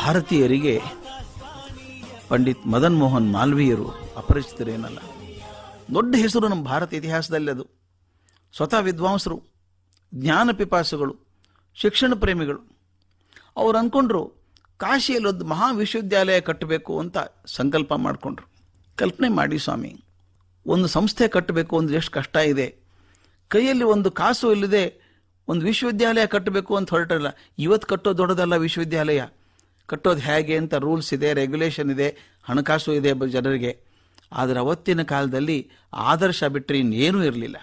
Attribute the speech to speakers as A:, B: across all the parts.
A: ಭಾರತೀಯರಿಗೆ ಪಂಡಿತ್ ಮದನ್ ಮೋಹನ್ ಮಾಲ್ವೀಯರು ಅಪರಿಚಿತರೇನಲ್ಲ ದೊಡ್ಡ ಹೆಸರು ನಮ್ಮ ಭಾರತ ಇತಿಹಾಸದಲ್ಲಿ ಅದು ಸ್ವತಃ ವಿದ್ವಾಂಸರು ಜ್ಞಾನ ಪಿಪಾಸುಗಳು ಶಿಕ್ಷಣ ಪ್ರೇಮಿಗಳು ಅವ್ರು ಅಂದ್ಕೊಂಡ್ರು ಕಾಶಿಯಲ್ಲಿ ಒಂದು ಮಹಾವಿಶ್ವವಿದ್ಯಾಲಯ ಕಟ್ಟಬೇಕು ಅಂತ ಸಂಕಲ್ಪ ಮಾಡಿಕೊಂಡ್ರು ಕಲ್ಪನೆ ಮಾಡಿ ಸ್ವಾಮಿ ಒಂದು ಸಂಸ್ಥೆ ಕಟ್ಟಬೇಕು ಅಂದರೆ ಎಷ್ಟು ಕಷ್ಟ ಇದೆ ಕೈಯಲ್ಲಿ ಒಂದು ಕಾಸು ಇಲ್ಲದೆ ಒಂದು ವಿಶ್ವವಿದ್ಯಾಲಯ ಕಟ್ಟಬೇಕು ಅಂತ ಹೊರಟಲ್ಲ ಇವತ್ತು ಕಟ್ಟೋ ದೊಡ್ಡದಲ್ಲ ವಿಶ್ವವಿದ್ಯಾಲಯ ಕಟ್ಟೋದು ಹೇಗೆ ಅಂತ ರೂಲ್ಸ್ ಇದೆ ರೆಗ್ಯುಲೇಷನ್ ಇದೆ ಹಣಕಾಸು ಇದೆ ಜನರಿಗೆ ಆದರೆ ಅವತ್ತಿನ ಕಾಲದಲ್ಲಿ ಆದರ್ಶ ಬಿಟ್ಟರೆ ಇನ್ನೇನೂ ಇರಲಿಲ್ಲ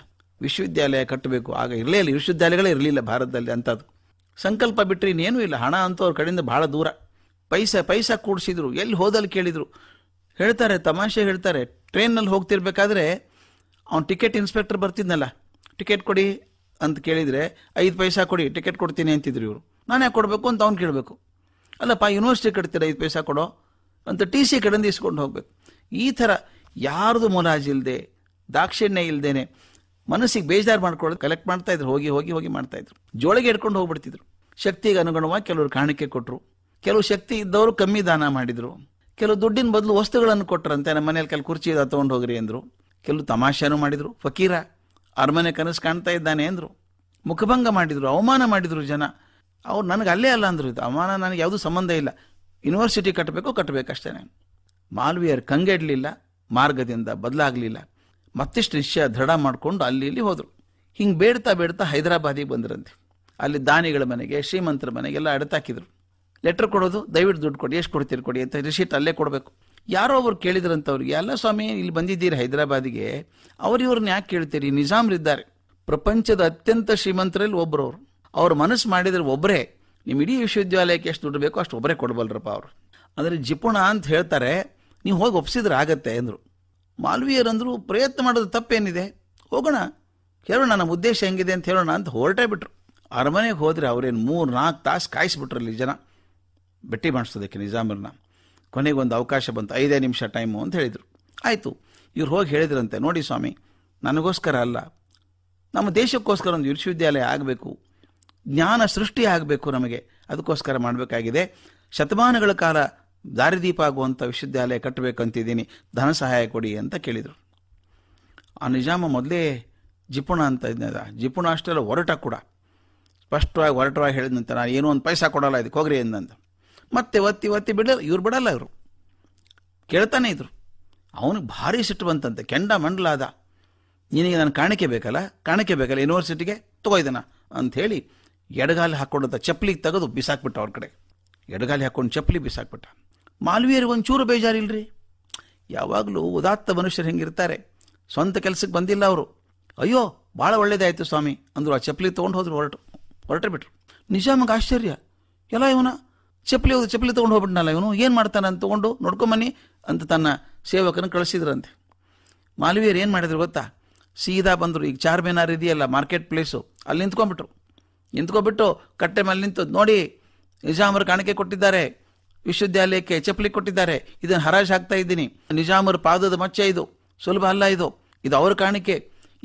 A: ವಿಶ್ವವಿದ್ಯಾಲಯ ಕಟ್ಟಬೇಕು ಆಗ ಇರಲೇ ಇಲ್ಲ ವಿಶ್ವವಿದ್ಯಾಲಯಗಳೇ ಇರಲಿಲ್ಲ ಭಾರತದಲ್ಲಿ ಅಂಥದ್ದು ಸಂಕಲ್ಪ ಬಿಟ್ಟರೆ ಇನ್ನೇನೂ ಇಲ್ಲ ಹಣ ಅಂತೂ ಅವ್ರ ಕಡೆಯಿಂದ ಭಾಳ ದೂರ ಪೈಸಾ ಪೈಸಾ ಕೂಡಿಸಿದ್ರು ಎಲ್ಲಿ ಹೋದಲ್ಲಿ ಕೇಳಿದರು ಹೇಳ್ತಾರೆ ತಮಾಷೆ ಹೇಳ್ತಾರೆ ಟ್ರೈನಲ್ಲಿ ಹೋಗ್ತಿರ್ಬೇಕಾದ್ರೆ ಅವ್ನು ಟಿಕೆಟ್ ಇನ್ಸ್ಪೆಕ್ಟರ್ ಬರ್ತಿದ್ನಲ್ಲ ಟಿಕೆಟ್ ಕೊಡಿ ಅಂತ ಕೇಳಿದರೆ ಐದು ಪೈಸಾ ಕೊಡಿ ಟಿಕೆಟ್ ಕೊಡ್ತೀನಿ ಅಂತಿದ್ರು ಇವರು ನಾನು ಕೊಡಬೇಕು ಅಂತ ಅವ್ನು ಕೇಳಬೇಕು ಅಲ್ಲಪ್ಪ ಯೂನಿವರ್ಸಿಟಿ ಕಟ್ತೀರ ಐದು ಪೈಸಾ ಕೊಡೋ ಅಂತ ಟಿ ಸಿ ಕಡೆಯಿಂದ ಇಸ್ಕೊಂಡು ಹೋಗ್ಬೇಕು ಈ ಥರ ಯಾರ್ದು ಮೊಲಾಜ್ ಇಲ್ಲದೆ ದಾಕ್ಷಿಣ್ಯ ಇಲ್ಲದೇನೆ ಮನಸ್ಸಿಗೆ ಬೇಜಾರು ಮಾಡ್ಕೊಳ್ಳೋದು ಕಲೆಕ್ಟ್ ಮಾಡ್ತಾ ಇದ್ರು ಹೋಗಿ ಹೋಗಿ ಹೋಗಿ ಮಾಡ್ತಾ ಇದ್ರು ಜೋಳಿಗೆ ಹಿಡ್ಕೊಂಡು ಹೋಗ್ಬಿಡ್ತಿದ್ರು ಶಕ್ತಿಗೆ ಅನುಗುಣವಾಗಿ ಕೆಲವರು ಕಾಣಿಕೆ ಕೊಟ್ಟರು ಕೆಲವು ಶಕ್ತಿ ಇದ್ದವರು ಕಮ್ಮಿ ದಾನ ಮಾಡಿದರು ಕೆಲವು ದುಡ್ಡಿನ ಬದಲು ವಸ್ತುಗಳನ್ನು ಕೊಟ್ಟರಂತೆ ನಮ್ಮ ಮನೇಲಿ ಕೆಲವು ಕುರ್ಚಿ ಇದೆ ತೊಗೊಂಡು ಹೋಗ್ರಿ ಅಂದರು ಕೆಲವು ತಮಾಷೆನೂ ಮಾಡಿದರು ಫಕೀರ ಅರಮನೆ ಕನಸು ಕಾಣ್ತಾ ಇದ್ದಾನೆ ಅಂದರು ಮುಖಭಂಗ ಮಾಡಿದರು ಅವಮಾನ ಮಾಡಿದರು ಜನ ಅವ್ರು ನನಗೆ ಅಲ್ಲೇ ಅಲ್ಲ ಅಂದರು ಇದು ಅವಮಾನ ನನಗೆ ಯಾವುದೂ ಸಂಬಂಧ ಇಲ್ಲ ಯೂನಿವರ್ಸಿಟಿ ಕಟ್ಟಬೇಕು ಕಟ್ಟಬೇಕಷ್ಟೇ ಮಾಲ್ವಿಯರ್ ಕಂಗೆಡಲಿಲ್ಲ ಮಾರ್ಗದಿಂದ ಬದಲಾಗಲಿಲ್ಲ ಮತ್ತಿಷ್ಟು ವಿಷಯ ದೃಢ ಮಾಡಿಕೊಂಡು ಅಲ್ಲಿ ಇಲ್ಲಿ ಹೋದರು ಹಿಂಗೆ ಬೇಡ್ತಾ ಬೇಡ್ತಾ ಹೈದರಾಬಾದಿಗೆ ಬಂದ್ರಂತೆ ಅಲ್ಲಿ ದಾನಿಗಳ ಮನೆಗೆ ಶ್ರೀಮಂತರ ಮನೆಗೆಲ್ಲ ಅಡತಾಕಿದ್ರು ಲೆಟ್ರ್ ಕೊಡೋದು ದಯವಿಟ್ಟು ದುಡ್ಡು ಕೊಡಿ ಎಷ್ಟು ಕೊಡ್ತೀರಿ ಕೊಡಿ ಅಂತ ರಿಸೀಟ್ ಅಲ್ಲೇ ಕೊಡಬೇಕು ಯಾರೋ ಅವ್ರು ಕೇಳಿದ್ರಂತವ್ರಿಗೆ ಎಲ್ಲ ಸ್ವಾಮಿ ಇಲ್ಲಿ ಬಂದಿದ್ದೀರಿ ಹೈದರಾಬಾದಿಗೆ ಅವ್ರು ಇವ್ರನ್ನ ಯಾಕೆ ಕೇಳ್ತೀರಿ ನಿಜಾಮ್ರಿದ್ದಾರೆ ಪ್ರಪಂಚದ ಅತ್ಯಂತ ಶ್ರೀಮಂತರಲ್ಲಿ ಒಬ್ಬರವರು ಅವ್ರು ಮನಸ್ಸು ಮಾಡಿದ್ರೆ ಒಬ್ಬರೇ ನಿಮ್ಮ ಇಡೀ ವಿಶ್ವವಿದ್ಯಾಲಯಕ್ಕೆ ಎಷ್ಟು ದುಡ್ಡು ಬೇಕೋ ಅಷ್ಟು ಒಬ್ಬರೇ ಕೊಡಬಲ್ಲರಪ್ಪ ಅವರು ಅಂದರೆ ಜಿಪುಣ ಅಂತ ಹೇಳ್ತಾರೆ ನೀವು ಹೋಗಿ ಒಪ್ಸಿದ್ರೆ ಆಗತ್ತೆ ಅಂದರು ಮಾಲ್ವೀಯರಂದರು ಪ್ರಯತ್ನ ಮಾಡೋದು ತಪ್ಪೇನಿದೆ ಹೋಗೋಣ ಹೇಳೋಣ ನಮ್ಮ ಉದ್ದೇಶ ಹೆಂಗಿದೆ ಅಂತ ಹೇಳೋಣ ಅಂತ ಹೊರಟೇ ಬಿಟ್ರು ಅರಮನೆಗೆ ಹೋದರೆ ಅವ್ರೇನು ಮೂರು ನಾಲ್ಕು ತಾಸು ಕಾಯಿಸ್ಬಿಟ್ರು ಅಲ್ಲಿ ಜನ ಭೇಟಿ ಮಾಡಿಸೋದಕ್ಕೆ ನಿಜಾಮರನ್ನ ಕೊನೆಗೊಂದು ಅವಕಾಶ ಬಂತು ಐದೇ ನಿಮಿಷ ಟೈಮು ಅಂತ ಹೇಳಿದರು ಆಯಿತು ಇವ್ರು ಹೋಗಿ ಹೇಳಿದ್ರಂತೆ ನೋಡಿ ಸ್ವಾಮಿ ನನಗೋಸ್ಕರ ಅಲ್ಲ ನಮ್ಮ ದೇಶಕ್ಕೋಸ್ಕರ ಒಂದು ವಿಶ್ವವಿದ್ಯಾಲಯ ಆಗಬೇಕು ಜ್ಞಾನ ಸೃಷ್ಟಿ ಆಗಬೇಕು ನಮಗೆ ಅದಕ್ಕೋಸ್ಕರ ಮಾಡಬೇಕಾಗಿದೆ ಶತಮಾನಗಳ ಕಾಲ ದಾರಿದೀಪ ಆಗುವಂಥ ವಿಶ್ವವಿದ್ಯಾಲಯ ಕಟ್ಟಬೇಕು ಅಂತಿದ್ದೀನಿ ಧನ ಸಹಾಯ ಕೊಡಿ ಅಂತ ಕೇಳಿದರು ಆ ನಿಜಾಮ ಮೊದಲೇ ಜಿಪುಣ ಅಂತ ಇದ್ದ ಜಿಪುಣ ಅಷ್ಟೆಲ್ಲ ಹೊರಟ ಕೂಡ ಸ್ಪಷ್ಟವಾಗಿ ಹೊರಟವಾಗಿ ಹೇಳಿದಂತೆ ನಾನು ಏನೋ ಒಂದು ಪೈಸಾ ಕೊಡಲ್ಲ ಇದಕ್ಕೆ ಹೋಗ್ರಿ ಎಂದಂತ ಮತ್ತೆ ಒತ್ತಿ ಒತ್ತಿ ಬಿಡ ಇವ್ರು ಬಿಡಲ್ಲ ಇವರು ಕೇಳ್ತಾನೆ ಇದ್ರು ಅವನಿಗೆ ಭಾರಿ ಸಿಟ್ಟು ಬಂತಂತೆ ಕೆಂಡ ಮಂಡಲಾದ ನಿನಗೆ ನಾನು ಕಾಣಿಕೆ ಬೇಕಲ್ಲ ಕಾಣಿಕೆ ಬೇಕಲ್ಲ ಯೂನಿವರ್ಸಿಟಿಗೆ ತಗೋಯ್ದನ ಅಂಥೇಳಿ ಎಡಗಾಲಿ ಹಾಕ್ಕೊಂಡಂಥ ಚಪ್ಪಲಿ ತೆಗೆದು ಬಿಸಾಕ್ಬಿಟ್ಟ ಅವ್ರ ಕಡೆ ಎಡಗಾಲಿ ಹಾಕ್ಕೊಂಡು ಚಪ್ಪಲಿ ಬಿಸಾಕ್ಬಿಟ್ಟ ಮಾಲ್ವೀಯರಿಗೆ ಒಂಚೂರು ಬೇಜಾರಿಲ್ರಿ ಯಾವಾಗಲೂ ಉದಾತ್ತ ಮನುಷ್ಯರು ಹೆಂಗಿರ್ತಾರೆ ಸ್ವಂತ ಕೆಲಸಕ್ಕೆ ಬಂದಿಲ್ಲ ಅವರು ಅಯ್ಯೋ ಭಾಳ ಒಳ್ಳೇದಾಯಿತು ಸ್ವಾಮಿ ಅಂದರು ಆ ಚಪ್ಪಲಿ ತೊಗೊಂಡು ಹೋದ್ರು ಹೊರಟು ಹೊರಟೇ ಬಿಟ್ರು ನಿಜಾಮಗೆ ಆಶ್ಚರ್ಯ ಎಲ್ಲ ಇವನ ಚಪ್ಪಲಿ ಹೋದ ಚಪ್ಪಲಿ ತೊಗೊಂಡು ಹೋಗ್ಬಿಟ್ನಲ್ಲ ಇವನು ಏನು ಮಾಡ್ತಾನೆ ಅಂತ ತೊಗೊಂಡು ನೋಡ್ಕೊಂಬನ್ನಿ ಅಂತ ತನ್ನ ಸೇವಕನ ಕಳಿಸಿದ್ರಂತೆ ಮಾಲವೀಯರು ಏನು ಮಾಡಿದ್ರು ಗೊತ್ತಾ ಸೀದಾ ಬಂದರು ಈಗ ಚಾರ್ ಇದೆಯಲ್ಲ ಮಾರ್ಕೆಟ್ ಪ್ಲೇಸು ಅಲ್ಲಿ ನಿಂತ್ಕೊಂಡ್ಬಿಟ್ರು ನಿಂತ್ಕೊಬಿಟ್ಟು ಕಟ್ಟೆ ಮೇಲೆ ನಿಂತು ನೋಡಿ ನಿಜಾಮರು ಕಾಣಿಕೆ ಕೊಟ್ಟಿದ್ದಾರೆ ವಿಶ್ವವಿದ್ಯಾಲಯಕ್ಕೆ ಚಪ್ಪಲಿ ಕೊಟ್ಟಿದ್ದಾರೆ ಇದನ್ನು ಹರಾಜ್ ಹಾಕ್ತಾ ಇದ್ದೀನಿ ನಿಜಾಮರ ಪಾದದ ಮಚ್ಚೆ ಇದು ಸುಲಭ ಅಲ್ಲ ಇದು ಇದು ಅವರ ಕಾಣಿಕೆ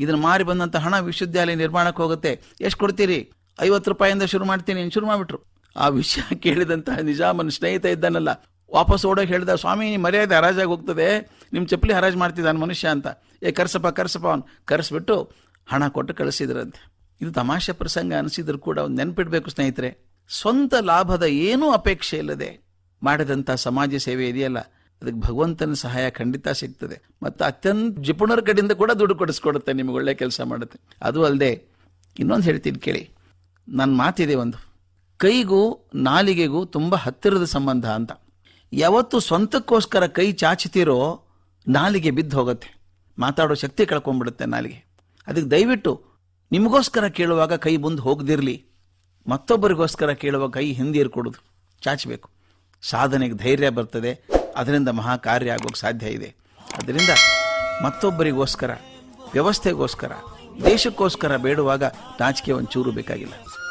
A: ಇದನ್ನು ಮಾರಿ ಬಂದಂಥ ಹಣ ವಿಶ್ವವಿದ್ಯಾಲಯ ನಿರ್ಮಾಣಕ್ಕೆ ಹೋಗುತ್ತೆ ಎಷ್ಟು ಕೊಡ್ತೀರಿ ಐವತ್ತು ರೂಪಾಯಿಂದ ಶುರು ಮಾಡ್ತೀನಿ ಶುರು ಮಾಡಿಬಿಟ್ರು ಆ ವಿಷಯ ಕೇಳಿದಂತಹ ನಿಜಾಮನ ಸ್ನೇಹಿತ ಇದ್ದಾನಲ್ಲ ವಾಪಸ್ ಓಡೋಕೆ ಹೇಳಿದ ಸ್ವಾಮಿ ಮರ್ಯಾದೆ ಹರಾಜಾಗಿ ಹೋಗ್ತದೆ ನಿಮ್ಮ ಚಪ್ಪಲಿ ಹರಾಜು ಮಾಡ್ತಿದ್ದಾನೆ ಮನುಷ್ಯ ಅಂತ ಏ ಕರ್ಸಪ್ಪ ಕರ್ಸಪ್ಪ ಅವನು ಕರೆಸ್ಬಿಟ್ಟು ಹಣ ಕೊಟ್ಟು ಕಳಿಸಿದ್ರಂತೆ ಇದು ತಮಾಷೆ ಪ್ರಸಂಗ ಅನಿಸಿದ್ರು ಕೂಡ ಒಂದು ನೆನಪಿಡಬೇಕು ಸ್ನೇಹಿತರೆ ಸ್ವಂತ ಲಾಭದ ಏನೂ ಅಪೇಕ್ಷೆ ಇಲ್ಲದೆ ಮಾಡಿದಂಥ ಸಮಾಜ ಸೇವೆ ಇದೆಯಲ್ಲ ಅದಕ್ಕೆ ಭಗವಂತನ ಸಹಾಯ ಖಂಡಿತ ಸಿಗ್ತದೆ ಮತ್ತು ಅತ್ಯಂತ ಜಿಪುಣರ ಕಡೆಯಿಂದ ಕೂಡ ದುಡ್ಡು ಕೊಡಿಸ್ಕೊಡುತ್ತೆ ನಿಮಗೆ ಒಳ್ಳೆ ಕೆಲಸ ಮಾಡುತ್ತೆ ಅದು ಅಲ್ಲದೆ ಇನ್ನೊಂದು ಹೇಳ್ತೀನಿ ಕೇಳಿ ನನ್ನ ಮಾತಿದೆ ಒಂದು ಕೈಗೂ ನಾಲಿಗೆಗೂ ತುಂಬ ಹತ್ತಿರದ ಸಂಬಂಧ ಅಂತ ಯಾವತ್ತು ಸ್ವಂತಕ್ಕೋಸ್ಕರ ಕೈ ಚಾಚುತ್ತೀರೋ ನಾಲಿಗೆ ಬಿದ್ದು ಹೋಗುತ್ತೆ ಮಾತಾಡೋ ಶಕ್ತಿ ಕಳ್ಕೊಂಡ್ಬಿಡುತ್ತೆ ನಾಲಿಗೆ ಅದಕ್ಕೆ ದಯವಿಟ್ಟು ನಿಮಗೋಸ್ಕರ ಕೇಳುವಾಗ ಕೈ ಬಂದು ಹೋಗದಿರಲಿ ಮತ್ತೊಬ್ಬರಿಗೋಸ್ಕರ ಕೇಳುವಾಗ ಕೈ ಹಿಂದಿರು ಕೊಡೋದು ಚಾಚಬೇಕು ಸಾಧನೆಗೆ ಧೈರ್ಯ ಬರ್ತದೆ ಅದರಿಂದ ಮಹಾ ಕಾರ್ಯ ಆಗೋಕ್ಕೆ ಸಾಧ್ಯ ಇದೆ ಅದರಿಂದ ಮತ್ತೊಬ್ಬರಿಗೋಸ್ಕರ ವ್ಯವಸ್ಥೆಗೋಸ್ಕರ ದೇಶಕ್ಕೋಸ್ಕರ ಬೇಡುವಾಗ ನಾಚಿಕೆ ಒಂಚೂರು ಬೇಕಾಗಿಲ್ಲ